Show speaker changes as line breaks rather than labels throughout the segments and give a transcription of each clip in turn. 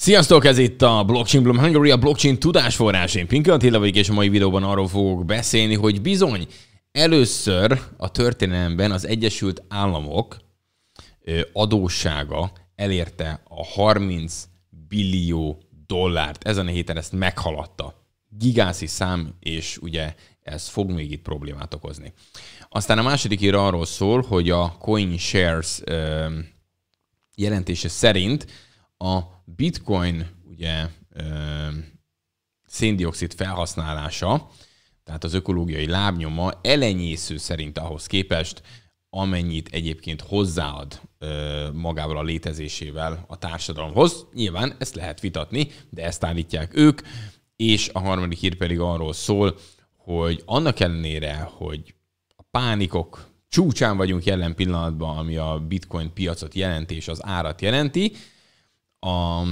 Sziasztok, ez itt a Blockchain Bloom Hungary, a blockchain tudásforrás. Én Pink Attila vagyok, és a mai videóban arról fogok beszélni, hogy bizony először a történelemben az Egyesült Államok adóssága elérte a 30 billió dollárt. Ezen a héten ezt meghaladta. Gigászi szám, és ugye ez fog még itt problémát okozni. Aztán a második ír arról szól, hogy a CoinShares jelentése szerint a bitcoin ugye széndiokszid felhasználása, tehát az ökológiai lábnyoma elenyésző szerint ahhoz képest, amennyit egyébként hozzáad ö, magával a létezésével a társadalomhoz. Nyilván ezt lehet vitatni, de ezt állítják ők, és a harmadik hír pedig arról szól, hogy annak ellenére, hogy a pánikok csúcsán vagyunk jelen pillanatban, ami a bitcoin piacot jelenti és az árat jelenti, a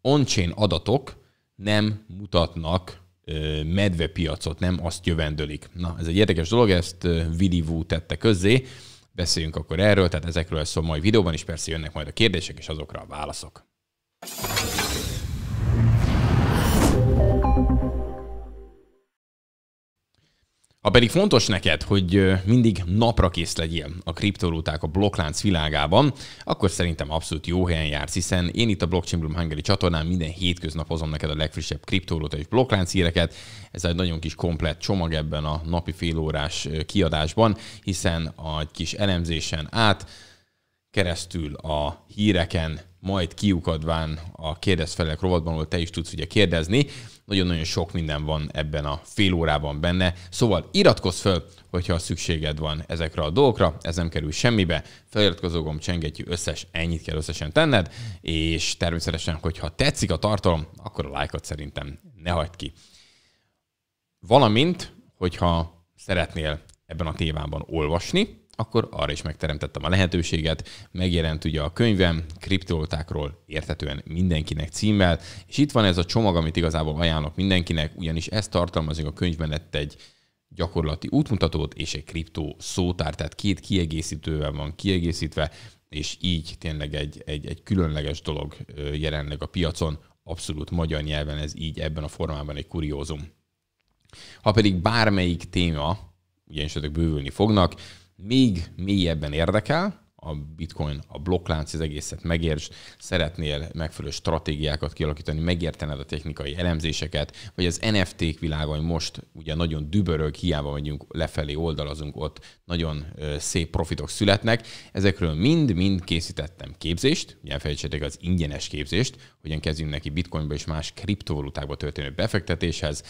on-chain adatok nem mutatnak medvepiacot, nem azt jövendőlik. Na, ez egy érdekes dolog, ezt Willy Wu tette közzé, beszéljünk akkor erről, tehát ezekről lesz szó a mai videóban, is, persze jönnek majd a kérdések, és azokra a válaszok. Ha pedig fontos neked, hogy mindig napra kész legyél a kriptolóták a blokklánc világában, akkor szerintem abszolút jó helyen jársz, hiszen én itt a Blockchain Bloom Hungary csatornán minden hétköznap hozom neked a legfrissebb kriptolóta és blokklánc híreket. Ez egy nagyon kis komplett csomag ebben a napi félórás kiadásban, hiszen a kis elemzésen át keresztül a híreken majd kiukadván a kérdezfelek rovatban, ahol te is tudsz ugye kérdezni. Nagyon-nagyon sok minden van ebben a fél órában benne, szóval iratkozz fel, hogyha szükséged van ezekre a dolgokra, ez nem kerül semmibe, feliratkozó gomb csengetjű összes, ennyit kell összesen tenned, és természetesen, hogyha tetszik a tartalom, akkor a lájkot szerintem ne hagyd ki. Valamint, hogyha szeretnél ebben a témában olvasni, akkor arra is megteremtettem a lehetőséget. Megjelent ugye a könyvem kriptovalutákról értetően mindenkinek címmel, és itt van ez a csomag, amit igazából ajánlok mindenkinek, ugyanis ez tartalmazik a könyvben lett egy gyakorlati útmutatót és egy kriptó szótár, tehát két kiegészítővel van kiegészítve, és így tényleg egy, egy, egy különleges dolog jelenleg a piacon, abszolút magyar nyelven ez így ebben a formában egy kuriózum. Ha pedig bármelyik téma, ugyanis ezek bővülni fognak, még mélyebben érdekel, a bitcoin, a blokklánc, az egészet megérts, szeretnél megfelelő stratégiákat kialakítani, megértened a technikai elemzéseket, vagy az NFT-k világon most ugye nagyon dübörög, hiába vagyunk lefelé oldalazunk, ott nagyon szép profitok születnek. Ezekről mind-mind készítettem képzést, ugye felejtsétek az ingyenes képzést, hogyan kezdjünk neki bitcoinba és más kriptovalutákba történő befektetéshez,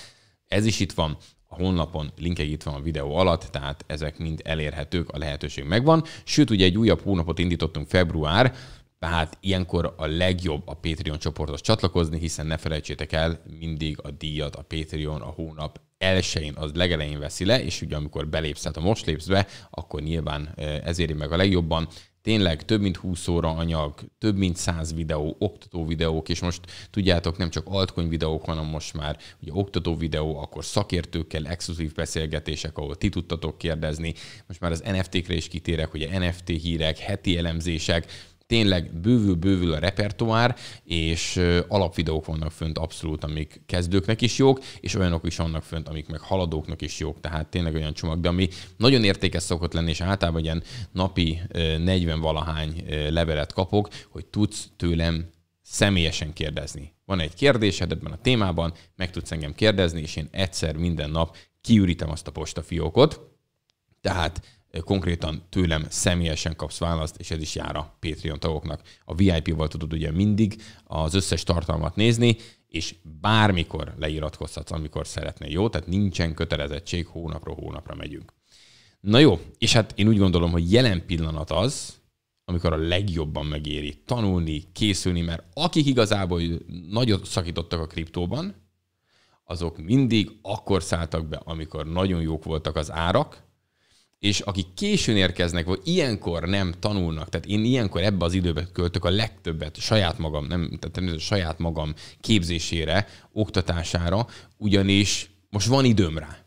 ez is itt van, a honlapon, linkek itt van a videó alatt, tehát ezek mind elérhetők, a lehetőség megvan. Sőt, ugye egy újabb hónapot indítottunk február, tehát ilyenkor a legjobb a Patreon csoporthoz csatlakozni, hiszen ne felejtsétek el, mindig a díjat a Patreon a hónap elsőjén, az legelején veszi le, és ugye amikor belépsz, tehát a most lépsz be, akkor nyilván eh, ez éri meg a legjobban, tényleg több mint 20 óra anyag, több mint 100 videó, oktató videók, és most tudjátok, nem csak altkony videók, hanem most már ugye oktató videó, akkor szakértőkkel exkluzív beszélgetések, ahol ti tudtatok kérdezni, most már az NFT-kre is kitérek, ugye NFT hírek, heti elemzések, tényleg bővül-bővül a repertoár, és alapvideók vannak fönt abszolút, amik kezdőknek is jók, és olyanok is vannak fönt, amik meg haladóknak is jók, tehát tényleg olyan csomag, de ami nagyon értékes szokott lenni, és általában ilyen napi 40-valahány levelet kapok, hogy tudsz tőlem személyesen kérdezni. Van egy kérdésed ebben a témában, meg tudsz engem kérdezni, és én egyszer minden nap kiürítem azt a postafiókot, tehát konkrétan tőlem személyesen kapsz választ, és ez is jár a Patreon tagoknak. A VIP-val tudod ugye mindig az összes tartalmat nézni, és bármikor leiratkozhatsz, amikor szeretnél, jó? Tehát nincsen kötelezettség, hónapról hónapra megyünk. Na jó, és hát én úgy gondolom, hogy jelen pillanat az, amikor a legjobban megéri tanulni, készülni, mert akik igazából nagyot szakítottak a kriptóban, azok mindig akkor szálltak be, amikor nagyon jók voltak az árak, és akik későn érkeznek, vagy ilyenkor nem tanulnak, tehát én ilyenkor ebbe az időbe költök a legtöbbet saját magam, nem, tehát saját magam képzésére, oktatására, ugyanis most van időm rá.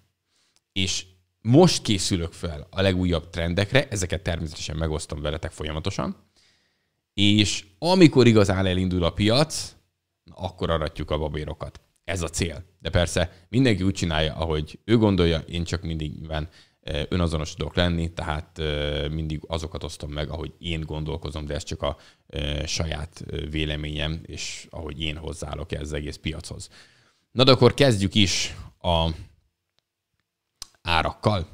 És most készülök fel a legújabb trendekre, ezeket természetesen megosztom veletek folyamatosan, és amikor igazán elindul a piac, akkor aratjuk a babérokat. Ez a cél. De persze mindenki úgy csinálja, ahogy ő gondolja, én csak mindig nyilván önazonos tudok lenni, tehát mindig azokat osztom meg, ahogy én gondolkozom, de ez csak a saját véleményem, és ahogy én hozzáállok ez az egész piachoz. Na de akkor kezdjük is a árakkal.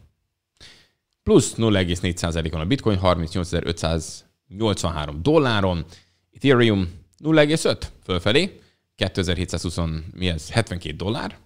Plusz 0,4%-on a bitcoin, 38.583 dolláron, Ethereum 0,5 fölfelé, 2720, mi ez, 72 dollár,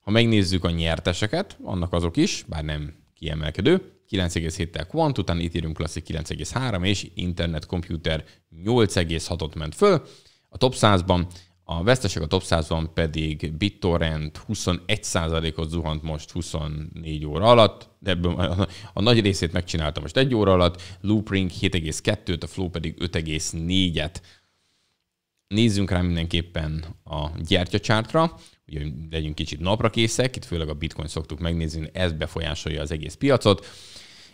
ha megnézzük a nyerteseket, annak azok is, bár nem kiemelkedő, 9,7-tel Quant, utána Ethereum Classic 9,3 és Internet Computer 8,6-ot ment föl. A top 100-ban a vesztesek a top 100-ban pedig BitTorrent 21%-ot zuhant most 24 óra alatt, de ebből a, a nagy részét megcsináltam most 1 óra alatt, Loopring 7,2-t, a Flow pedig 5,4-et. Nézzünk rá mindenképpen a gyertyacsártra ugye, legyünk kicsit napra készek, itt főleg a bitcoin szoktuk megnézni, ez befolyásolja az egész piacot,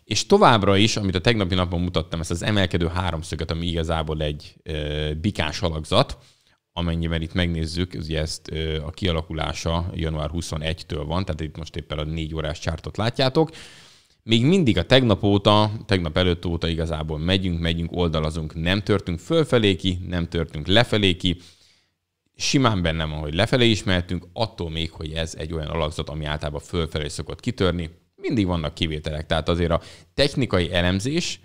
és továbbra is, amit a tegnapi napon mutattam, ezt az emelkedő háromszöget, ami igazából egy ö, bikás alakzat, amennyiben itt megnézzük, ugye ezt ö, a kialakulása január 21-től van, tehát itt most éppen a négy órás csártot látjátok, még mindig a tegnap óta, tegnap előtt óta igazából megyünk, megyünk, oldalazunk, nem törtünk fölfelé ki, nem törtünk lefelé ki, simán benne, van, hogy lefelé is mehetünk, attól még, hogy ez egy olyan alakzat, ami általában fölfelé szokott kitörni, mindig vannak kivételek. Tehát azért a technikai elemzés,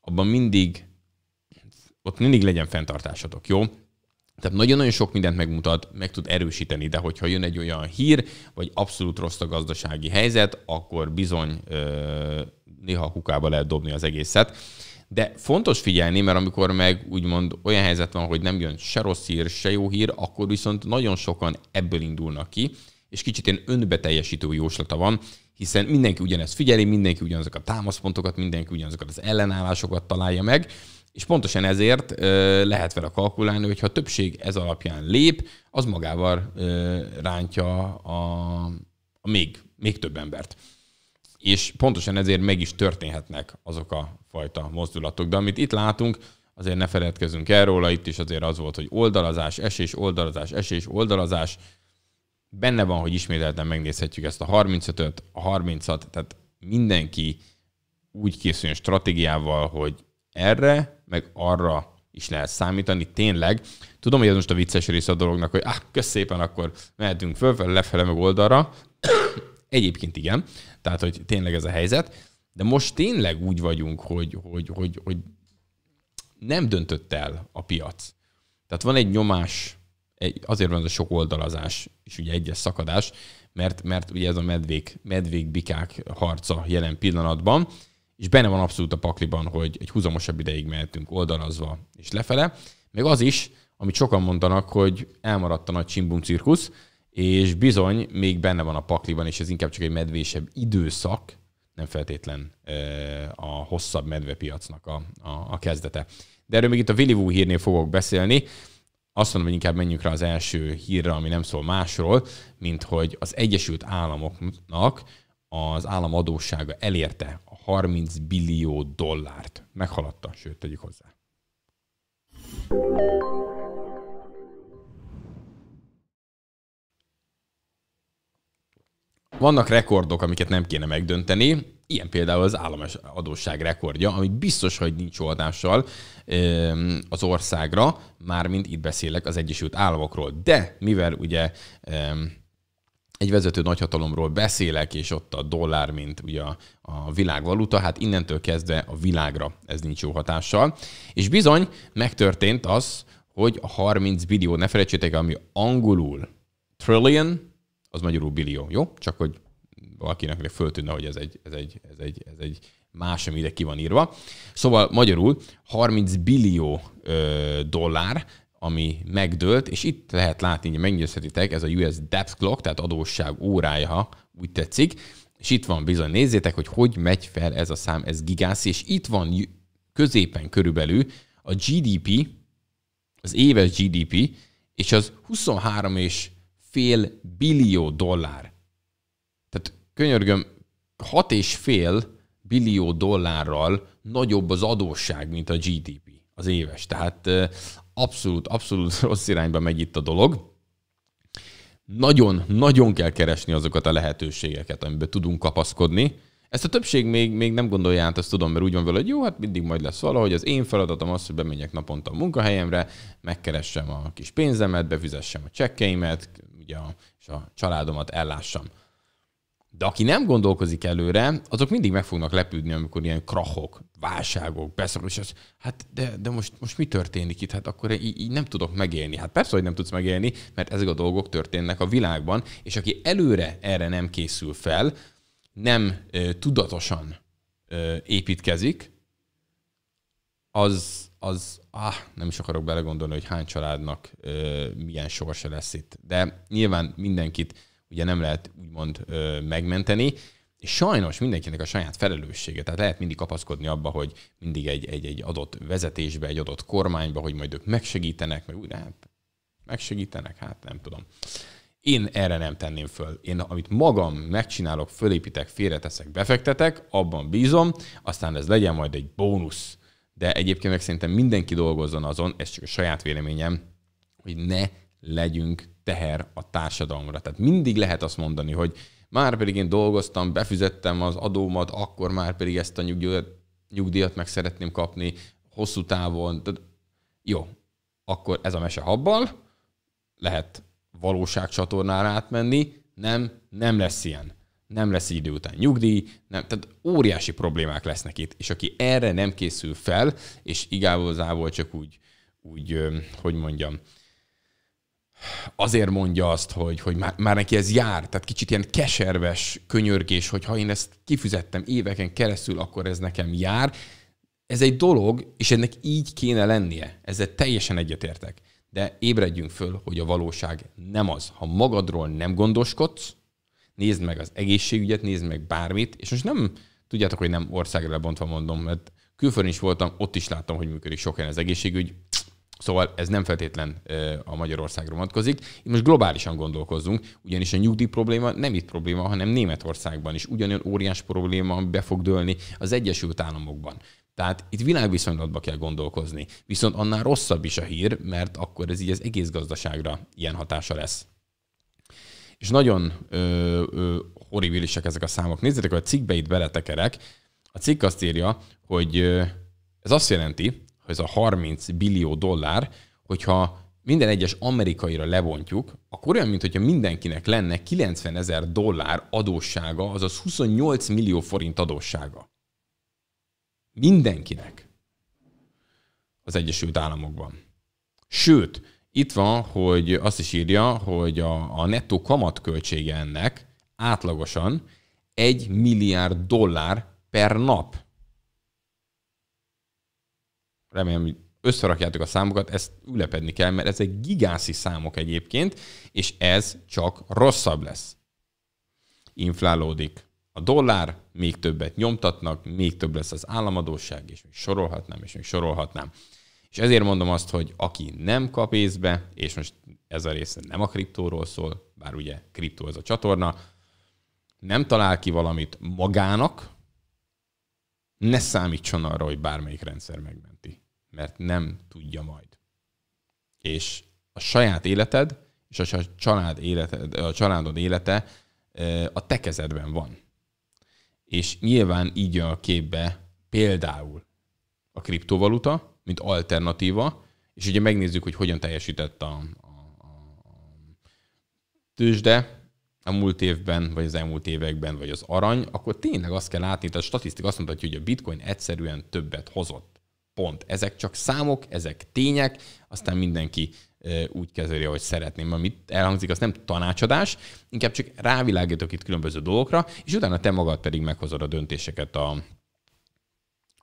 abban mindig, ott mindig legyen fenntartásatok, jó? Tehát nagyon-nagyon sok mindent megmutat, meg tud erősíteni, de hogyha jön egy olyan hír, vagy abszolút rossz a gazdasági helyzet, akkor bizony ö, néha a kukába lehet dobni az egészet. De fontos figyelni, mert amikor meg úgymond olyan helyzet van, hogy nem jön se rossz hír, se jó hír, akkor viszont nagyon sokan ebből indulnak ki, és kicsit ilyen önbeteljesítő jóslata van, hiszen mindenki ugyanezt figyeli, mindenki ugyanazokat a támaszpontokat, mindenki ugyanazokat az ellenállásokat találja meg, és pontosan ezért ö, lehet vele kalkulálni, hogyha a többség ez alapján lép, az magával ö, rántja a, a még, még több embert és pontosan ezért meg is történhetnek azok a fajta mozdulatok. De amit itt látunk, azért ne feledkezzünk el róla, itt is azért az volt, hogy oldalazás, esés, oldalazás, esés, oldalazás. Benne van, hogy ismételten megnézhetjük ezt a 35-öt, a 30-at, tehát mindenki úgy készüljön stratégiával, hogy erre, meg arra is lehet számítani, tényleg. Tudom, hogy ez most a vicces része a dolognak, hogy ah, kösz szépen, akkor mehetünk föl, lefele, meg oldalra, Egyébként igen, tehát hogy tényleg ez a helyzet, de most tényleg úgy vagyunk, hogy, hogy, hogy, hogy nem döntött el a piac. Tehát van egy nyomás, egy, azért van ez a sok oldalazás, és ugye egyes szakadás, mert, mert ugye ez a medvék, medvék-bikák harca jelen pillanatban, és benne van abszolút a pakliban, hogy egy húzamosabb ideig mehetünk oldalazva és lefele, meg az is, amit sokan mondanak, hogy elmaradt a nagy csimbum cirkusz, és bizony még benne van a pakliban, és ez inkább csak egy medvésebb időszak, nem feltétlen a hosszabb medvepiacnak a, a, a kezdete. De erről még itt a Willy Woo hírnél fogok beszélni. Azt mondom, hogy inkább menjünk rá az első hírra, ami nem szól másról, mint hogy az Egyesült Államoknak az államadósága elérte a 30 billió dollárt. Meghaladta, sőt, tegyük hozzá. vannak rekordok, amiket nem kéne megdönteni, ilyen például az államos adósság rekordja, ami biztos, hogy nincs oldással az országra, mármint itt beszélek az Egyesült Államokról. De mivel ugye egy vezető nagyhatalomról beszélek, és ott a dollár, mint ugye a, világvaluta, hát innentől kezdve a világra ez nincs jó hatással. És bizony megtörtént az, hogy a 30 billió, ne felejtsétek, ami angolul trillion, az magyarul billió, jó? Csak hogy valakinek föltűnne, hogy ez egy, ez egy, ez egy, ez egy más, ami ide ki van írva. Szóval magyarul 30 billió ö, dollár, ami megdőlt, és itt lehet látni, hogy megnyőzhetitek, ez a US Debt Clock, tehát adósság órája, ha úgy tetszik, és itt van bizony, nézzétek, hogy hogy megy fel ez a szám, ez gigász, és itt van középen körülbelül a GDP, az éves GDP, és az 23 és fél billió dollár. Tehát könyörgöm, hat és fél billió dollárral nagyobb az adósság, mint a GDP az éves. Tehát abszolút, abszolút rossz irányba megy itt a dolog. Nagyon, nagyon kell keresni azokat a lehetőségeket, amiben tudunk kapaszkodni. Ezt a többség még, még nem gondolja át, ezt tudom, mert úgy van vele, hogy jó, hát mindig majd lesz valahogy. Az én feladatom az, hogy bemegyek naponta a munkahelyemre, megkeressem a kis pénzemet, befizessem a csekkeimet, a, és a családomat ellássam. De aki nem gondolkozik előre, azok mindig meg fognak lepődni, amikor ilyen krachok, válságok, beszorulás. az, hát de, de most, most mi történik itt? Hát akkor így, így nem tudok megélni. Hát persze, hogy nem tudsz megélni, mert ezek a dolgok történnek a világban, és aki előre erre nem készül fel, nem ö, tudatosan ö, építkezik, az, az, ah, nem is akarok belegondolni, hogy hány családnak ö, milyen sorsa lesz itt. De nyilván mindenkit ugye nem lehet úgymond ö, megmenteni, és sajnos mindenkinek a saját felelőssége. Tehát lehet mindig kapaszkodni abba, hogy mindig egy, egy, egy adott vezetésbe, egy adott kormányba, hogy majd ők megsegítenek, meg újra hát megsegítenek, hát nem tudom. Én erre nem tenném föl. Én amit magam megcsinálok, fölépítek, félreteszek, befektetek, abban bízom, aztán ez legyen majd egy bónusz de egyébként meg szerintem mindenki dolgozzon azon, ez csak a saját véleményem, hogy ne legyünk teher a társadalomra. Tehát mindig lehet azt mondani, hogy már pedig én dolgoztam, befizettem az adómat, akkor már pedig ezt a nyugdíjat, nyugdíjat meg szeretném kapni hosszú távon. Tehát jó, akkor ez a mese habbal, lehet valóságcsatornára átmenni, nem, nem lesz ilyen nem lesz idő után nyugdíj, nem, tehát óriási problémák lesznek itt, és aki erre nem készül fel, és igazából csak úgy, úgy hogy mondjam, azért mondja azt, hogy, hogy már, már neki ez jár, tehát kicsit ilyen keserves könyörgés, hogy ha én ezt kifizettem éveken keresztül, akkor ez nekem jár. Ez egy dolog, és ennek így kéne lennie. Ezzel teljesen egyetértek. De ébredjünk föl, hogy a valóság nem az. Ha magadról nem gondoskodsz, nézd meg az egészségügyet, nézd meg bármit, és most nem tudjátok, hogy nem országra lebontva mondom, mert külföldön is voltam, ott is láttam, hogy működik sok helyen az egészségügy, Szóval ez nem feltétlen a Magyarországra vonatkozik. most globálisan gondolkozzunk, ugyanis a nyugdíj probléma nem itt probléma, hanem Németországban is ugyanolyan óriás probléma, ami be fog dőlni az Egyesült Államokban. Tehát itt világviszonylatba kell gondolkozni. Viszont annál rosszabb is a hír, mert akkor ez így az egész gazdaságra ilyen hatása lesz és nagyon ö, ö, horribilisek ezek a számok. Nézzétek, hogy a cikkbe itt beletekerek. A cikk azt írja, hogy ö, ez azt jelenti, hogy ez a 30 billió dollár, hogyha minden egyes amerikaira lebontjuk, akkor olyan, mintha mindenkinek lenne 90 ezer dollár adóssága, azaz 28 millió forint adóssága. Mindenkinek az Egyesült Államokban. Sőt, itt van, hogy azt is írja, hogy a, a nettó kamatköltsége ennek átlagosan 1 milliárd dollár per nap. Remélem, hogy összerakjátok a számokat, ezt ülepedni kell, mert ezek gigászi számok egyébként, és ez csak rosszabb lesz. Inflálódik a dollár, még többet nyomtatnak, még több lesz az államadóság, és még sorolhatnám, és még sorolhatnám. És ezért mondom azt, hogy aki nem kap észbe, és most ez a része nem a kriptóról szól, bár ugye kriptó ez a csatorna, nem talál ki valamit magának, ne számítson arra, hogy bármelyik rendszer megmenti, mert nem tudja majd. És a saját életed, és a család életed, a családod élete a te kezedben van. És nyilván így jön a képbe például a kriptovaluta, mint alternatíva, és ugye megnézzük, hogy hogyan teljesített a, a, a tőzsde a múlt évben, vagy az elmúlt években, vagy az arany, akkor tényleg azt kell látni, tehát a statisztika azt mutatja, hogy a bitcoin egyszerűen többet hozott. Pont. Ezek csak számok, ezek tények, aztán mindenki úgy kezeli, ahogy szeretném. Amit elhangzik, az nem tanácsadás, inkább csak rávilágítok itt különböző dolgokra, és utána te magad pedig meghozod a döntéseket a,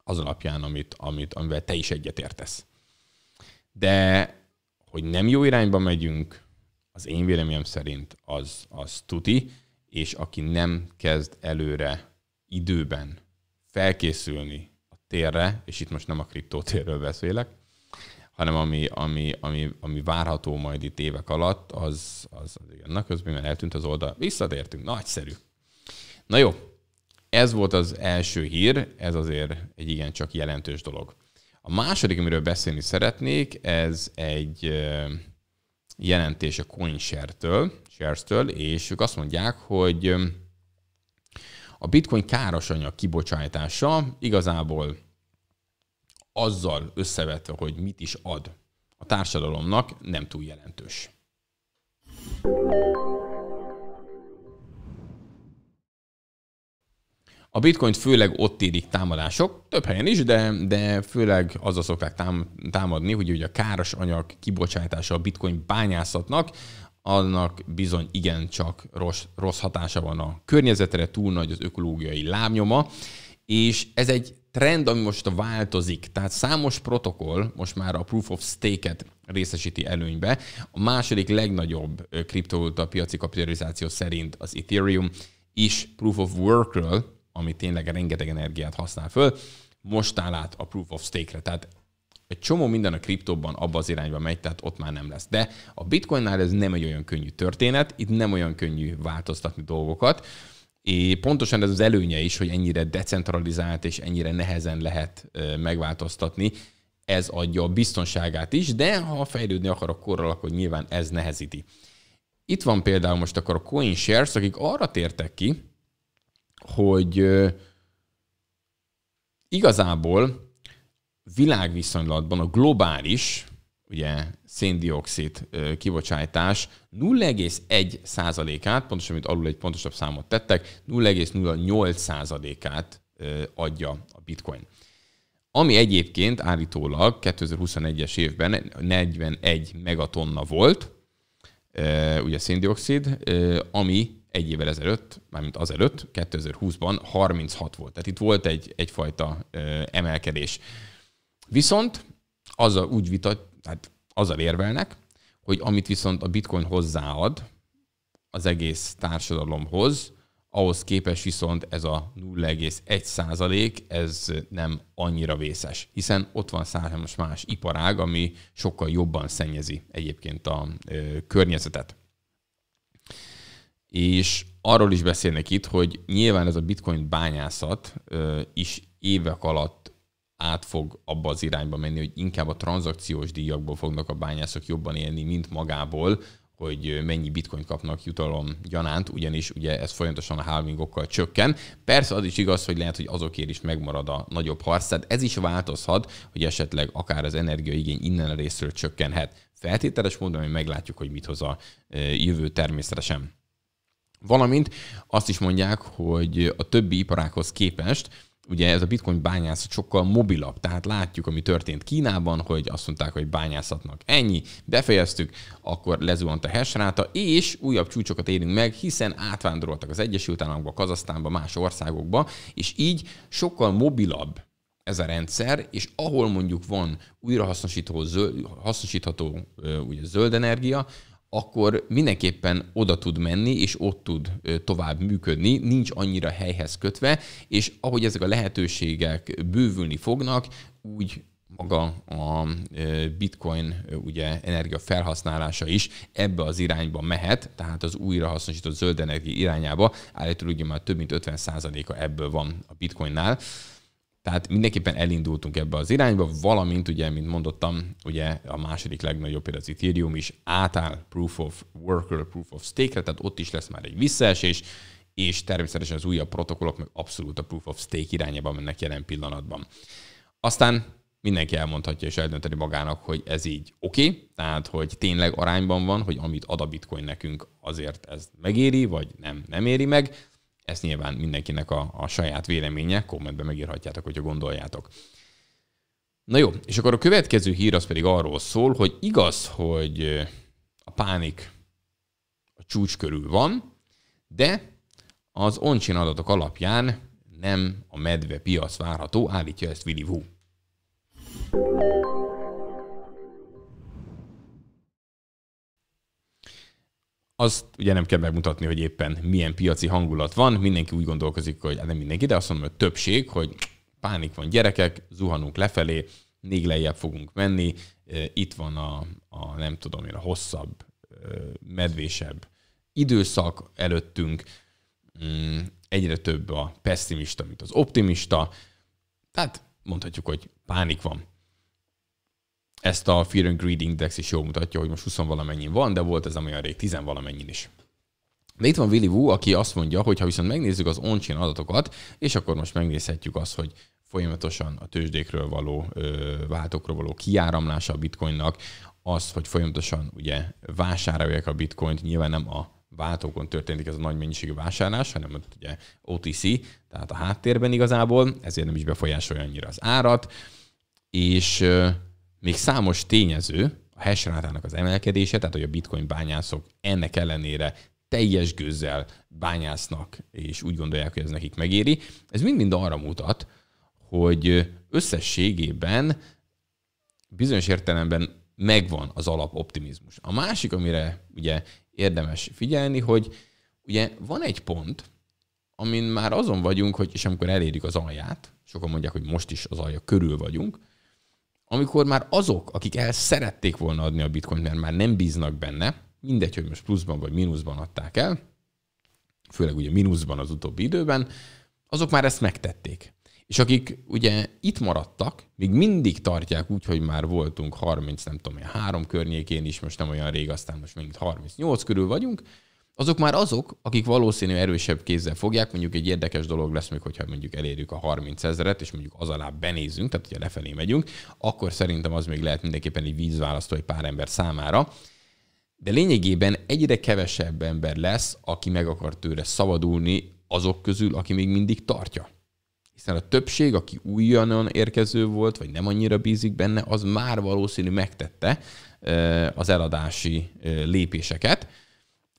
az alapján, amit, amit, amivel te is egyetértesz. De hogy nem jó irányba megyünk, az én véleményem szerint az, az tuti, és aki nem kezd előre időben felkészülni a térre, és itt most nem a kriptótérről beszélek, hanem ami, ami, ami, ami várható majd itt évek alatt, az, az, az igen, na közben, mert eltűnt az oldal, visszatértünk, nagyszerű. Na jó, ez volt az első hír, ez azért egy igencsak jelentős dolog. A második, amiről beszélni szeretnék, ez egy jelentés a CoinShare-től, shares-től, és ők azt mondják, hogy a bitcoin káros anyag kibocsátása igazából azzal összevetve, hogy mit is ad a társadalomnak, nem túl jelentős. A bitcoint főleg ott érik támadások, több helyen is, de, de főleg azzal szokták tám, támadni, hogy ugye a káros anyag kibocsátása a bitcoin bányászatnak, annak bizony igencsak rossz, rossz hatása van a környezetre, túl nagy az ökológiai lábnyoma, és ez egy trend, ami most változik. Tehát számos protokoll most már a Proof of Stake-et részesíti előnybe. A második legnagyobb kriptovaluta piaci kapitalizáció szerint az Ethereum is Proof of work Work-ről, ami tényleg rengeteg energiát használ föl, most áll át a proof of stake-re. Tehát egy csomó minden a kriptóban abba az irányba megy, tehát ott már nem lesz. De a bitcoinnál ez nem egy olyan könnyű történet, itt nem olyan könnyű változtatni dolgokat. És pontosan ez az előnye is, hogy ennyire decentralizált és ennyire nehezen lehet megváltoztatni, ez adja a biztonságát is, de ha fejlődni a korral, akkor nyilván ez nehezíti. Itt van például most akkor a CoinShares, akik arra tértek ki, hogy igazából világviszonylatban a globális, ugye széndiokszid kibocsátás 0,1 százalékát, pontosan, mint alul egy pontosabb számot tettek, 0,08 százalékát adja a bitcoin. Ami egyébként állítólag 2021-es évben 41 megatonna volt, ugye széndiokszid, ami egy évvel ezelőtt, mármint azelőtt, 2020-ban 36 volt. Tehát itt volt egy, egyfajta ö, emelkedés. Viszont azzal úgy vitat, tehát azzal érvelnek, hogy amit viszont a bitcoin hozzáad az egész társadalomhoz, ahhoz képest viszont ez a 0,1 százalék, ez nem annyira vészes, hiszen ott van számos más iparág, ami sokkal jobban szennyezi egyébként a ö, környezetet és arról is beszélnek itt, hogy nyilván ez a bitcoin bányászat is évek alatt át fog abba az irányba menni, hogy inkább a tranzakciós díjakból fognak a bányászok jobban élni, mint magából, hogy mennyi bitcoin kapnak jutalom gyanánt, ugyanis ugye ez folyamatosan a halvingokkal csökken. Persze az is igaz, hogy lehet, hogy azokért is megmarad a nagyobb harc, tehát ez is változhat, hogy esetleg akár az energiaigény innen a részről csökkenhet. Feltételes módon, hogy meglátjuk, hogy mit hoz a jövő természetesen. Valamint azt is mondják, hogy a többi iparákhoz képest ugye ez a bitcoin bányászat sokkal mobilabb, tehát látjuk, ami történt Kínában, hogy azt mondták, hogy bányászatnak ennyi, befejeztük, akkor lezuhant a hash és újabb csúcsokat érünk meg, hiszen átvándoroltak az Egyesült Államokba, Kazasztánba, más országokba, és így sokkal mobilabb ez a rendszer, és ahol mondjuk van újrahasznosítható zöld, hasznosítható ugye, zöld energia, akkor mindenképpen oda tud menni, és ott tud tovább működni, nincs annyira helyhez kötve, és ahogy ezek a lehetőségek bővülni fognak, úgy maga a bitcoin ugye energia felhasználása is ebbe az irányba mehet, tehát az újrahasznosított zöld energia irányába, állítólag ugye már több mint 50%-a ebből van a bitcoinnál, tehát mindenképpen elindultunk ebbe az irányba, valamint ugye, mint mondottam, ugye a második legnagyobb például az Ethereum is átáll Proof of Worker, Proof of Stake-re, tehát ott is lesz már egy visszaesés, és természetesen az újabb protokollok meg abszolút a Proof of Stake irányába mennek jelen pillanatban. Aztán mindenki elmondhatja és eldönteni magának, hogy ez így oké, okay, tehát hogy tényleg arányban van, hogy amit ad a bitcoin nekünk, azért ez megéri, vagy nem, nem éri meg. Ez nyilván mindenkinek a, a saját véleménye, kommentben megírhatjátok, hogyha gondoljátok. Na jó, és akkor a következő hír az pedig arról szól, hogy igaz, hogy a pánik a csúcs körül van, de az oncsin adatok alapján nem a medve piac várható, állítja ezt Willy Wu. azt ugye nem kell megmutatni, hogy éppen milyen piaci hangulat van. Mindenki úgy gondolkozik, hogy hát nem mindenki, de azt mondom, hogy többség, hogy pánik van gyerekek, zuhanunk lefelé, még lejjebb fogunk menni, itt van a, a nem tudom én, a hosszabb, medvésebb időszak előttünk, mm, egyre több a pessimista, mint az optimista, tehát mondhatjuk, hogy pánik van. Ezt a Fear and Greed Index is jól mutatja, hogy most 20 valamennyi van, de volt ez nem olyan rég 10 valamennyi is. De itt van Willy Wu, aki azt mondja, hogy ha viszont megnézzük az on adatokat, és akkor most megnézhetjük azt, hogy folyamatosan a tőzsdékről való ö, váltokról való kiáramlása a bitcoinnak, az, hogy folyamatosan ugye vásárolják a bitcoint, nyilván nem a váltókon történik ez a nagy mennyiségű vásárlás, hanem ott ugye OTC, tehát a háttérben igazából, ezért nem is befolyásolja annyira az árat, és még számos tényező, a hash az emelkedése, tehát hogy a bitcoin bányászok ennek ellenére teljes gőzzel bányásznak, és úgy gondolják, hogy ez nekik megéri. Ez mind-mind arra mutat, hogy összességében bizonyos értelemben megvan az alapoptimizmus. A másik, amire ugye érdemes figyelni, hogy ugye van egy pont, amin már azon vagyunk, hogy és amikor elérjük az alját, sokan mondják, hogy most is az alja körül vagyunk, amikor már azok, akik el szerették volna adni a bitcoint, mert már nem bíznak benne, mindegy, hogy most pluszban vagy mínuszban adták el, főleg ugye mínuszban az utóbbi időben, azok már ezt megtették. És akik ugye itt maradtak, még mindig tartják úgy, hogy már voltunk 30, nem tudom három környékén is, most nem olyan rég, aztán most mindig 38 körül vagyunk, azok már azok, akik valószínű erősebb kézzel fogják, mondjuk egy érdekes dolog lesz, még hogyha mondjuk elérjük a 30 ezeret, és mondjuk az alá benézünk, tehát ugye lefelé megyünk, akkor szerintem az még lehet mindenképpen egy vízválasztó egy pár ember számára. De lényegében egyre kevesebb ember lesz, aki meg akar tőle szabadulni azok közül, aki még mindig tartja. Hiszen a többség, aki újonnan érkező volt, vagy nem annyira bízik benne, az már valószínű megtette az eladási lépéseket,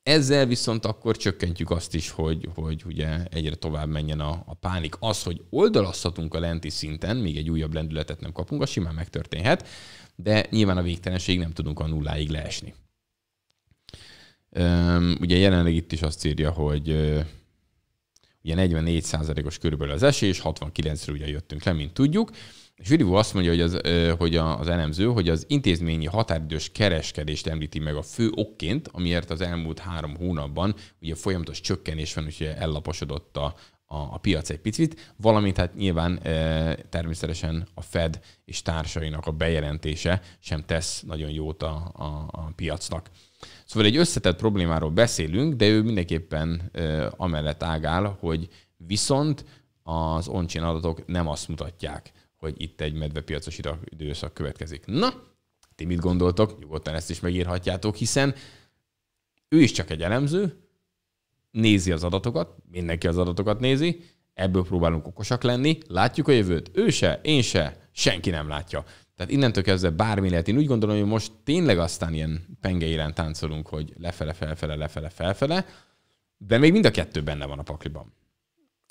ezzel viszont akkor csökkentjük azt is, hogy, hogy ugye egyre tovább menjen a, a pánik. Az, hogy oldalazhatunk a lenti szinten, még egy újabb lendületet nem kapunk, az simán megtörténhet, de nyilván a végtelenség nem tudunk a nulláig leesni. Üm, ugye jelenleg itt is azt írja, hogy ugye 44 os körülbelül az esés, 69 ről ugye jöttünk le, mint tudjuk, és Virgó azt mondja, hogy az, hogy az elemző, hogy az intézményi határidős kereskedést említi meg a fő okként, amiért az elmúlt három hónapban ugye folyamatos csökkenés van, úgyhogy ellaposodott a, a, a piac egy picit, valamint hát nyilván e, természetesen a Fed és társainak a bejelentése sem tesz nagyon jót a, a, a piacnak. Szóval egy összetett problémáról beszélünk, de ő mindenképpen ö, amellett ágál, hogy viszont az on adatok nem azt mutatják, hogy itt egy medvepiacos időszak következik. Na, ti mit gondoltok? Nyugodtan ezt is megírhatjátok, hiszen ő is csak egy elemző, nézi az adatokat, mindenki az adatokat nézi, ebből próbálunk okosak lenni, látjuk a jövőt, ő se, én se, senki nem látja. Tehát innentől kezdve bármi lehet. Én úgy gondolom, hogy most tényleg aztán ilyen pengeiren táncolunk, hogy lefele, felfele, lefele, felfele, de még mind a kettő benne van a pakliban.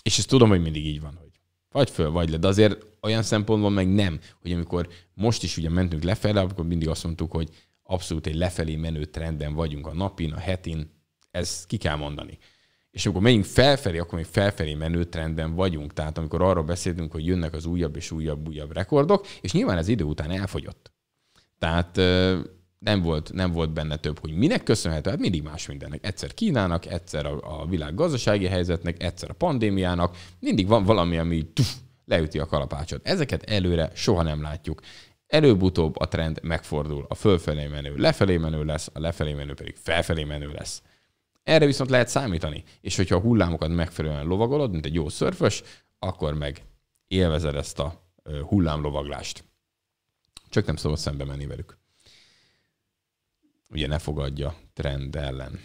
És ezt tudom, hogy mindig így van, hogy vagy föl, vagy le, de azért olyan szempontból meg nem, hogy amikor most is ugye mentünk lefele, akkor mindig azt mondtuk, hogy abszolút egy lefelé menő trenden vagyunk a napin, a hetin, ezt ki kell mondani. És amikor megyünk felfelé, akkor még felfelé menő trendben vagyunk. Tehát amikor arról beszélünk, hogy jönnek az újabb és újabb, újabb rekordok, és nyilván ez idő után elfogyott. Tehát nem volt, nem volt benne több, hogy minek köszönhető, hát mindig más mindennek. Egyszer Kínának, egyszer a, a világ gazdasági helyzetnek, egyszer a pandémiának, mindig van valami, ami tuff, leüti a kalapácsot. Ezeket előre soha nem látjuk. Előbb-utóbb a trend megfordul. A fölfelé menő lefelé menő lesz, a lefelé menő pedig felfelé menő lesz. Erre viszont lehet számítani. És hogyha a hullámokat megfelelően lovagolod, mint egy jó szörfös, akkor meg élvezed ezt a hullámlovaglást. Csak nem szabad szembe menni velük. Ugye ne fogadja trend ellen.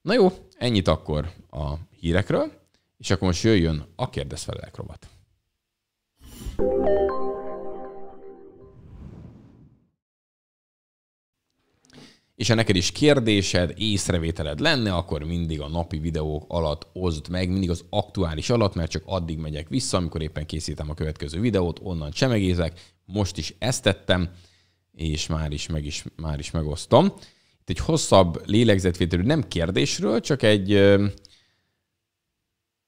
Na jó, ennyit akkor a hírekről, és akkor most jöjjön a kérdezfelelek rovat. thank you és ha neked is kérdésed, észrevételed lenne, akkor mindig a napi videók alatt oszd meg, mindig az aktuális alatt, mert csak addig megyek vissza, amikor éppen készítem a következő videót, onnan csemegézek, most is ezt tettem, és már is, meg is, már is megosztom. Itt egy hosszabb lélegzetvételű, nem kérdésről, csak egy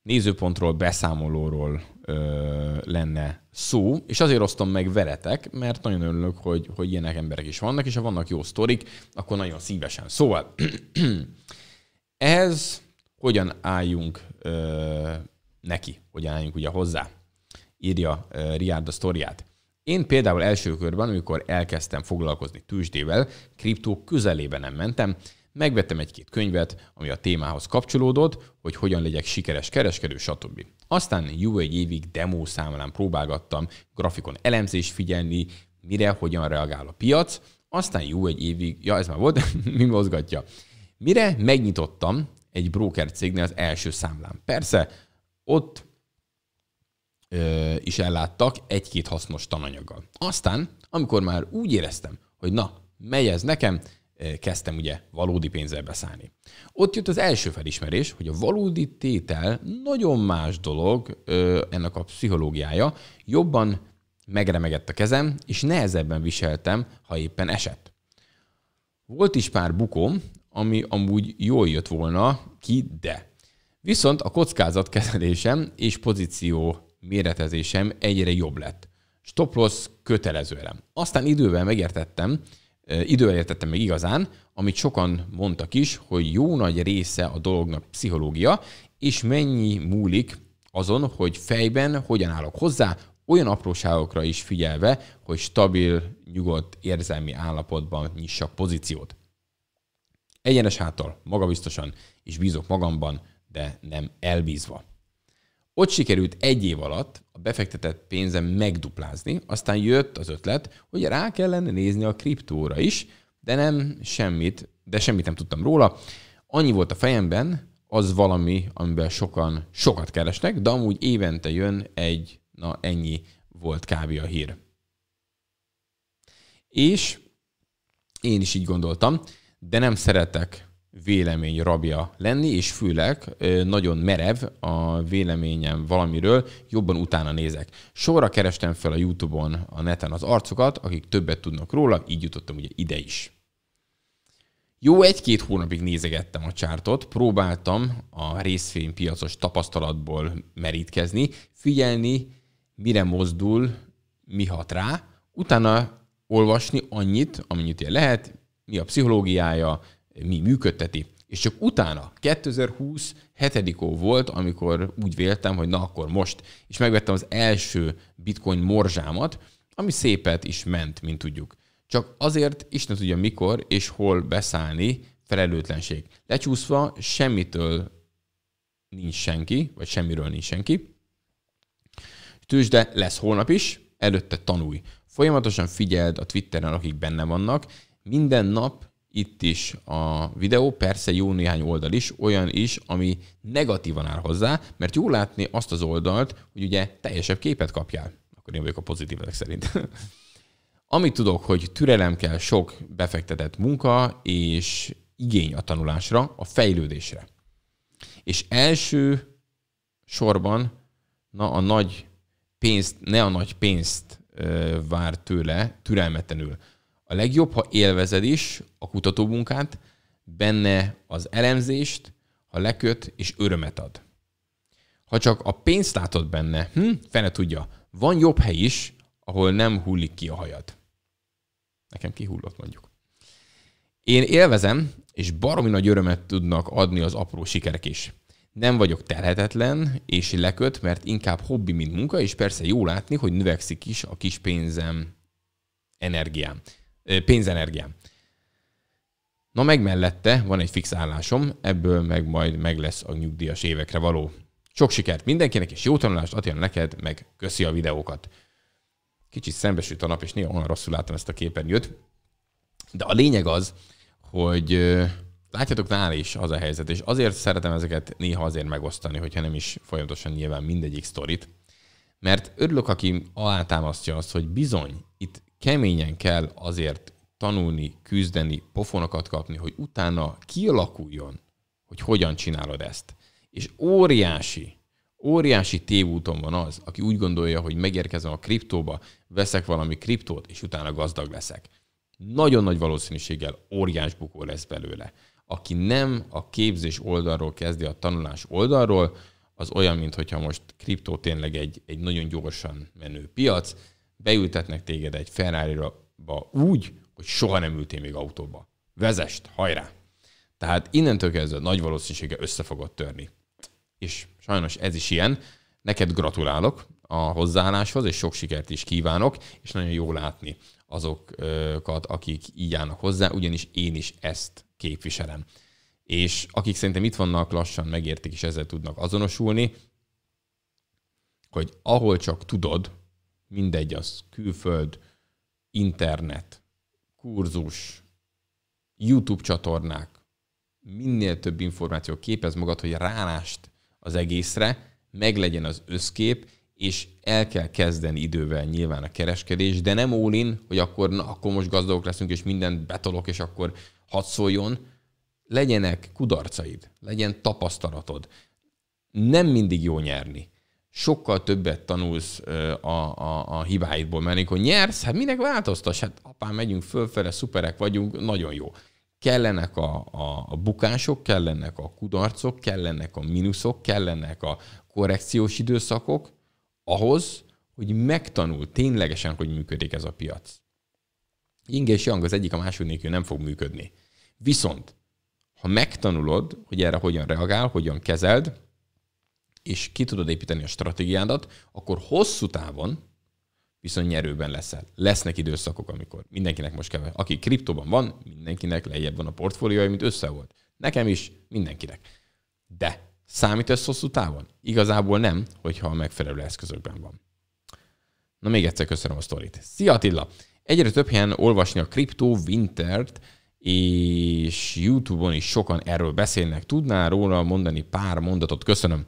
nézőpontról, beszámolóról ö, lenne szó, és azért osztom meg veletek, mert nagyon örülök, hogy, hogy ilyenek emberek is vannak, és ha vannak jó sztorik, akkor nagyon szívesen. Szóval, ez hogyan álljunk ö, neki, hogyan álljunk ugye hozzá, írja ö, Riard a sztoriát. Én például első körben, amikor elkezdtem foglalkozni tűzsdével, kriptó közelébe nem mentem, Megvettem egy-két könyvet, ami a témához kapcsolódott, hogy hogyan legyek sikeres kereskedő, stb. Aztán jó egy évig demo számlán próbálgattam grafikon elemzést figyelni, mire, hogyan reagál a piac, aztán jó egy évig, ja ez már volt, mi mozgatja. Mire megnyitottam egy broker cégnél az első számlán Persze, ott ö, is elláttak egy-két hasznos tananyaggal. Aztán, amikor már úgy éreztem, hogy na, megy ez nekem, kezdtem ugye valódi pénzzel beszállni. Ott jött az első felismerés, hogy a valódi tétel nagyon más dolog, ennek a pszichológiája, jobban megremegett a kezem, és nehezebben viseltem, ha éppen esett. Volt is pár bukom, ami amúgy jól jött volna ki, de. Viszont a kockázatkezelésem és pozíció méretezésem egyre jobb lett. Stop loss kötelező elem. Aztán idővel megértettem, idővel értettem meg igazán, amit sokan mondtak is, hogy jó nagy része a dolognak pszichológia, és mennyi múlik azon, hogy fejben hogyan állok hozzá, olyan apróságokra is figyelve, hogy stabil, nyugodt érzelmi állapotban nyissak pozíciót. Egyenes háttal, magabiztosan, és bízok magamban, de nem elbízva. Ott sikerült egy év alatt a befektetett pénzem megduplázni, aztán jött az ötlet, hogy rá kellene nézni a kriptóra is, de nem semmit, de semmit nem tudtam róla. Annyi volt a fejemben, az valami, amiben sokan sokat keresnek, de amúgy évente jön egy, na ennyi volt kb. a hír. És én is így gondoltam, de nem szeretek vélemény rabja lenni, és főleg nagyon merev a véleményem valamiről, jobban utána nézek. Sorra kerestem fel a YouTube-on, a neten az arcokat, akik többet tudnak róla, így jutottam ugye ide is. Jó egy-két hónapig nézegettem a csártot, próbáltam a piacos tapasztalatból merítkezni, figyelni, mire mozdul, mi hat rá, utána olvasni annyit, amennyit lehet, mi a pszichológiája, mi működteti. És csak utána, 2020 ó volt, amikor úgy véltem, hogy na akkor most, és megvettem az első bitcoin morzsámat, ami szépet is ment, mint tudjuk. Csak azért Isten tudja mikor és hol beszállni felelőtlenség. Lecsúszva semmitől nincs senki, vagy semmiről nincs senki. Tőzsde lesz holnap is, előtte tanulj. Folyamatosan figyeld a Twitteren, akik benne vannak. Minden nap itt is a videó, persze jó néhány oldal is, olyan is, ami negatívan áll hozzá, mert jó látni azt az oldalt, hogy ugye teljesebb képet kapjál. Akkor én vagyok a pozitívek szerint. Amit tudok, hogy türelem kell, sok befektetett munka és igény a tanulásra, a fejlődésre. És első sorban na, a nagy pénzt, ne a nagy pénzt vár tőle türelmetlenül, a legjobb, ha élvezed is a kutatómunkát, benne az elemzést, ha leköt és örömet ad. Ha csak a pénzt látod benne, hm, fene tudja, van jobb hely is, ahol nem hullik ki a hajad. Nekem kihullott mondjuk. Én élvezem, és baromi nagy örömet tudnak adni az apró sikerek is. Nem vagyok terhetetlen és leköt, mert inkább hobbi, mint munka, és persze jó látni, hogy növekszik is a kis pénzem, energiám pénzenergiám. Na meg mellette van egy fix állásom, ebből meg majd meg lesz a nyugdíjas évekre való. Sok sikert mindenkinek, és jó tanulást, Atyan, neked, meg köszi a videókat. Kicsit szembesült a nap, és néha olyan rosszul láttam ezt a képernyőt. De a lényeg az, hogy látjátok, nál is az a helyzet, és azért szeretem ezeket néha azért megosztani, hogyha nem is folyamatosan nyilván mindegyik sztorit, mert örülök, aki alátámasztja azt, hogy bizony, keményen kell azért tanulni, küzdeni, pofonokat kapni, hogy utána kialakuljon, hogy hogyan csinálod ezt. És óriási, óriási tévúton van az, aki úgy gondolja, hogy megérkezem a kriptóba, veszek valami kriptót, és utána gazdag leszek. Nagyon nagy valószínűséggel óriás bukó lesz belőle. Aki nem a képzés oldalról kezdi a tanulás oldalról, az olyan, mintha most kriptó tényleg egy, egy nagyon gyorsan menő piac, beültetnek téged egy Ferrari-ba úgy, hogy soha nem ültél még autóba. Vezest, hajrá! Tehát innentől kezdve nagy valószínűsége össze fogod törni. És sajnos ez is ilyen. Neked gratulálok a hozzáálláshoz, és sok sikert is kívánok, és nagyon jó látni azokat, akik így állnak hozzá, ugyanis én is ezt képviselem. És akik szerintem itt vannak, lassan megértik, és ezzel tudnak azonosulni, hogy ahol csak tudod, mindegy az külföld, internet, kurzus, YouTube csatornák, minél több információ képez magad, hogy rálást az egészre, meglegyen az összkép, és el kell kezdeni idővel nyilván a kereskedés, de nem ólin, hogy akkor, na, akkor most gazdagok leszünk, és mindent betolok, és akkor hadd szóljon. Legyenek kudarcaid, legyen tapasztalatod. Nem mindig jó nyerni sokkal többet tanulsz a, a, a hibáidból, mert amikor nyersz, hát minek változtas? Hát apám, megyünk fölfele, szuperek vagyunk, nagyon jó. Kellenek a, a, a bukások, kellenek a kudarcok, kellenek a mínuszok, kellenek a korrekciós időszakok ahhoz, hogy megtanul ténylegesen, hogy működik ez a piac. Inge és Yang az egyik, a másod nélkül nem fog működni. Viszont, ha megtanulod, hogy erre hogyan reagál, hogyan kezeld, és ki tudod építeni a stratégiádat, akkor hosszú távon viszont nyerőben leszel. Lesznek időszakok, amikor mindenkinek most kevés. Aki kriptóban van, mindenkinek lejjebb van a portfóliója, mint össze volt. Nekem is, mindenkinek. De számít ez hosszú távon? Igazából nem, hogyha a megfelelő eszközökben van. Na még egyszer köszönöm a sztorit. Szia Attila! Egyre több helyen olvasni a Crypto Wintert, és YouTube-on is sokan erről beszélnek. Tudnál róla mondani pár mondatot? Köszönöm.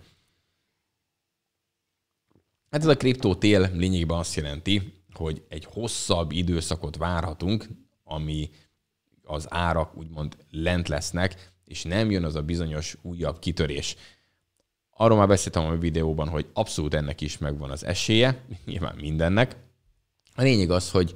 Hát ez a kriptótél lényegében azt jelenti, hogy egy hosszabb időszakot várhatunk, ami az árak úgymond lent lesznek, és nem jön az a bizonyos újabb kitörés. Arról már beszéltem a videóban, hogy abszolút ennek is megvan az esélye, nyilván mindennek. A lényeg az, hogy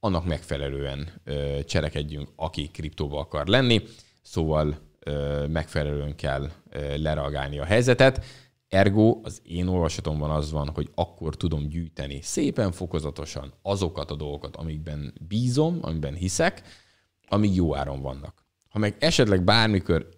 annak megfelelően ö, cselekedjünk, aki kriptóba akar lenni, szóval ö, megfelelően kell ö, lereagálni a helyzetet. Ergo az én olvasatomban az van, hogy akkor tudom gyűjteni szépen fokozatosan azokat a dolgokat, amikben bízom, amiben hiszek, amíg jó áron vannak. Ha meg esetleg bármikor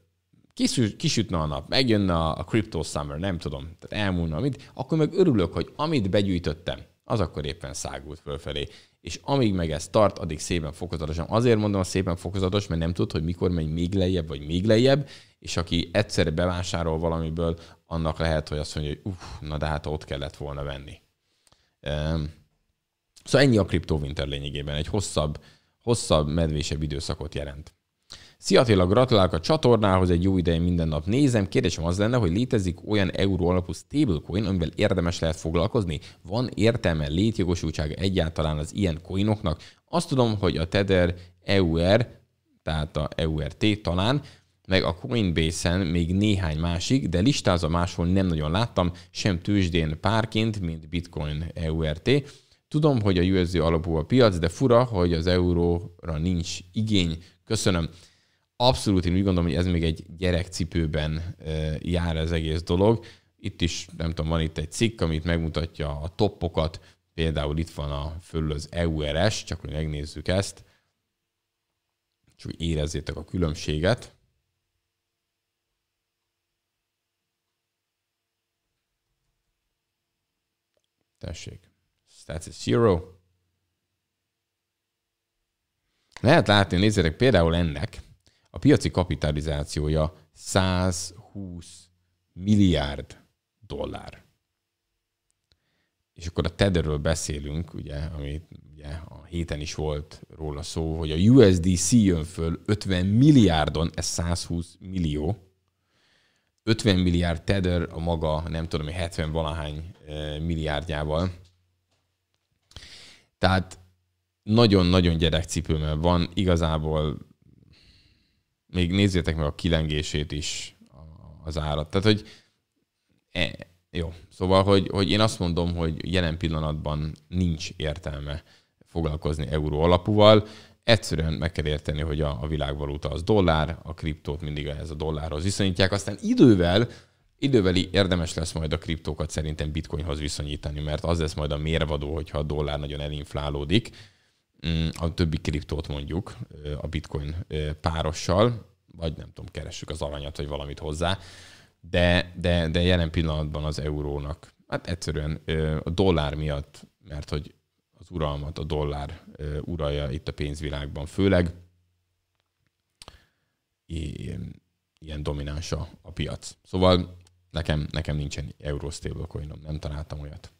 kisütne a nap, megjönne a Crypto Summer, nem tudom, tehát elmúlna amit, akkor meg örülök, hogy amit begyűjtöttem, az akkor éppen szágult fölfelé. És amíg meg ez tart, addig szépen fokozatosan. Azért mondom, hogy szépen fokozatos, mert nem tudod, hogy mikor megy még lejjebb, vagy még lejjebb, és aki egyszer bevásárol valamiből, annak lehet, hogy azt mondja, hogy uff, na de hát ott kellett volna venni. Szóval ennyi a Winter lényegében, egy hosszabb, hosszabb, medvésebb időszakot jelent. Szia Attila, gratulálok a csatornához, egy jó ideje minden nap nézem. Kérdésem az lenne, hogy létezik olyan euró alapú stablecoin, amivel érdemes lehet foglalkozni? Van értelme létjogosultsága egyáltalán az ilyen coinoknak? Azt tudom, hogy a Tether EUR, tehát a EURT talán, meg a Coinbase-en még néhány másik, de listázva máshol nem nagyon láttam, sem tőzsdén párként, mint Bitcoin EURT. Tudom, hogy a USD alapú a piac, de fura, hogy az euróra nincs igény. Köszönöm. Abszolút én úgy gondolom, hogy ez még egy gyerekcipőben jár az egész dolog. Itt is, nem tudom, van itt egy cikk, amit megmutatja a toppokat, például itt van a fölül az EURS, csak hogy megnézzük ezt, csak érezzétek a különbséget. Tessék. Stats is zero. Lehet látni, nézzétek, például ennek a piaci kapitalizációja 120 milliárd dollár. És akkor a ted beszélünk, ugye, ami ugye a héten is volt róla szó, hogy a USDC jön föl 50 milliárdon, ez 120 millió, 50 milliárd Tether a maga, nem tudom, 70 valahány eh, milliárdjával. Tehát nagyon-nagyon gyerekcipőben van, igazából még nézzétek meg a kilengését is az árat. Tehát, hogy e, jó, szóval, hogy, hogy én azt mondom, hogy jelen pillanatban nincs értelme foglalkozni euró alapúval egyszerűen meg kell érteni, hogy a, a világvaluta az dollár, a kriptót mindig ehhez a dollárhoz viszonyítják, aztán idővel időveli érdemes lesz majd a kriptókat szerintem bitcoinhoz viszonyítani, mert az lesz majd a mérvadó, hogyha a dollár nagyon elinflálódik, mm, a többi kriptót mondjuk a bitcoin párossal, vagy nem tudom, keressük az aranyat, vagy valamit hozzá, de, de, de jelen pillanatban az eurónak, hát egyszerűen a dollár miatt, mert hogy az uralmat, a dollár uralja itt a pénzvilágban főleg. Ilyen, ilyen domináns a, a piac. Szóval nekem, nekem nincsen euró stablecoinom, nem találtam olyat.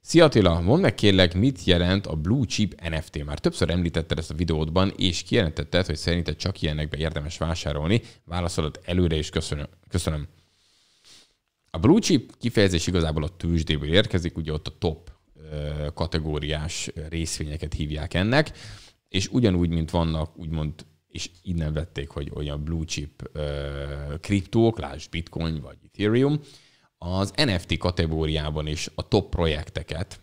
Szia Attila, mondd meg kérlek, mit jelent a Blue Chip NFT? Már többször említetted ezt a videódban, és kijelentetted, hogy szerinted csak ilyenekbe érdemes vásárolni. Válaszolod előre, és köszönöm. köszönöm. A Blue Chip kifejezés igazából a tőzsdéből érkezik, ugye ott a top kategóriás részvényeket hívják ennek, és ugyanúgy, mint vannak úgymond és innen vették, hogy olyan blue chip kriptók, lásd bitcoin vagy ethereum, az NFT kategóriában is a top projekteket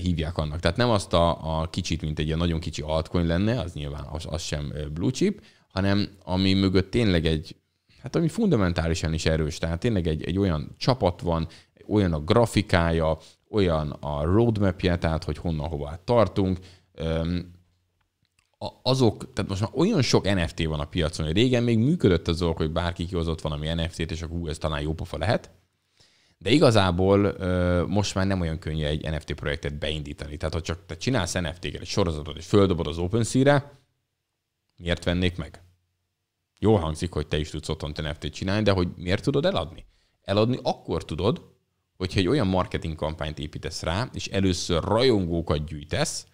hívják annak. Tehát nem azt a, a kicsit, mint egy a nagyon kicsi altcoin lenne, az nyilván az, az sem blue chip, hanem ami mögött tényleg egy, hát ami fundamentálisan is erős, tehát tényleg egy, egy olyan csapat van, olyan a grafikája, olyan a roadmapje, tehát hogy honnan hová tartunk, azok, tehát most már olyan sok NFT van a piacon, hogy régen még működött az dolog, hogy bárki kihozott valami NFT-t, és akkor ez talán jó pofa lehet, de igazából most már nem olyan könnyű egy NFT projektet beindítani. Tehát, ha csak te csinálsz NFT-ket, egy sorozatot, és földobod az OpenSea-re, miért vennék meg? Jól hangzik, hogy te is tudsz otthon NFT-t csinálni, de hogy miért tudod eladni? Eladni akkor tudod, hogyha egy olyan marketing kampányt építesz rá, és először rajongókat gyűjtesz,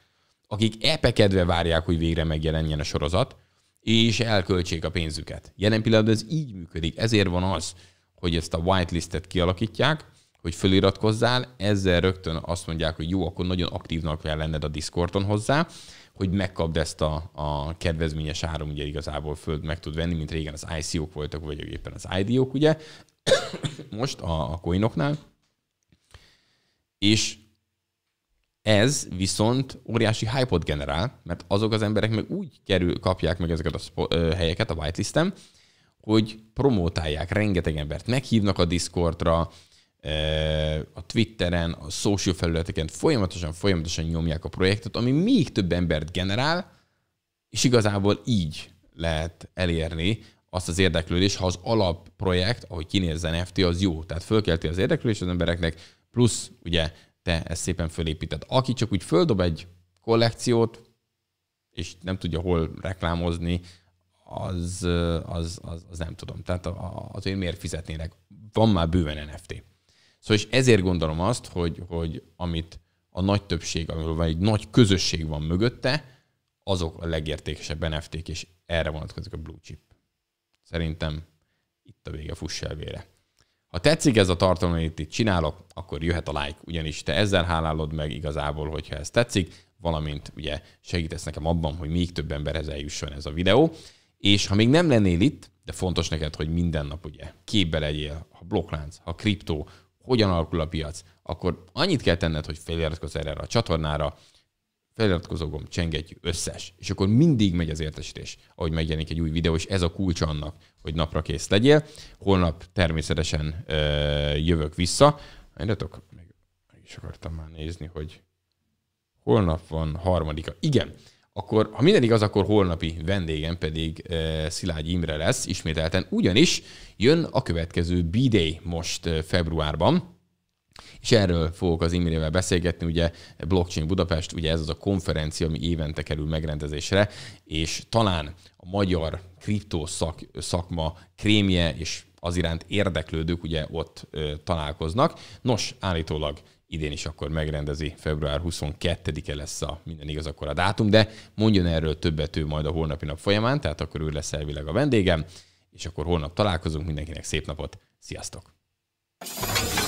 akik epekedve várják, hogy végre megjelenjen a sorozat, és elköltsék a pénzüket. Jelen pillanatban ez így működik. Ezért van az, hogy ezt a whitelistet kialakítják, hogy föliratkozzál, ezzel rögtön azt mondják, hogy jó, akkor nagyon aktívnak kell lenned a Discordon hozzá, hogy megkapd ezt a, a kedvezményes áron, ugye igazából föld meg tud venni, mint régen az ICO-k voltak, vagy éppen az ID-ok, ugye, most a, a coinoknál és ez viszont óriási hype generál, mert azok az emberek meg úgy kerül, kapják meg ezeket a helyeket a whitelisten, hogy promotálják rengeteg embert, meghívnak a Discordra, a Twitteren, a social felületeken folyamatosan, folyamatosan nyomják a projektet, ami még több embert generál, és igazából így lehet elérni azt az érdeklődést, ha az alapprojekt, ahogy kinéz NFT, az jó. Tehát fölkelti az érdeklődést az embereknek, plusz ugye te ezt szépen fölépíted. Aki csak úgy földob egy kollekciót, és nem tudja hol reklámozni, az, az, az, az nem tudom. Tehát én miért fizetnének? Van már bőven NFT. Szóval és ezért gondolom azt, hogy, hogy amit a nagy többség, vagy egy nagy közösség van mögötte, azok a legértékesebb NFT-k, és erre vonatkozik a blue chip. Szerintem itt a vége fuss elvére. Ha tetszik ez a tartalom, amit itt csinálok, akkor jöhet a like, ugyanis te ezzel hálálod meg igazából, hogyha ez tetszik, valamint ugye segítesz nekem abban, hogy még több emberhez eljusson ez a videó. És ha még nem lennél itt, de fontos neked, hogy minden nap ugye képbe legyél, ha blokklánc, ha kriptó, hogyan alakul a piac, akkor annyit kell tenned, hogy feliratkozz erre a csatornára, feliratkozó gomb, csengetjük, összes. És akkor mindig megy az értesítés, ahogy megjelenik egy új videó, és ez a kulcs annak, hogy napra kész legyél. Holnap természetesen ö, jövök vissza. Mindjátok, meg, meg is akartam már nézni, hogy holnap van harmadika. Igen, akkor, ha minden igaz, akkor holnapi vendégem pedig e, Szilágy Imre lesz ismételten, ugyanis jön a következő B-Day most e, februárban, és erről fogok az Imrével beszélgetni, ugye Blockchain Budapest, ugye ez az a konferencia, ami évente kerül megrendezésre, és talán a magyar kriptó szak, szakma krémje és az iránt érdeklődők ugye ott ö, találkoznak. Nos, állítólag idén is akkor megrendezi, február 22-e lesz a minden igaz akkor a dátum, de mondjon erről többet ő majd a holnapi nap folyamán, tehát akkor ő lesz elvileg a vendégem, és akkor holnap találkozunk, mindenkinek szép napot, sziasztok!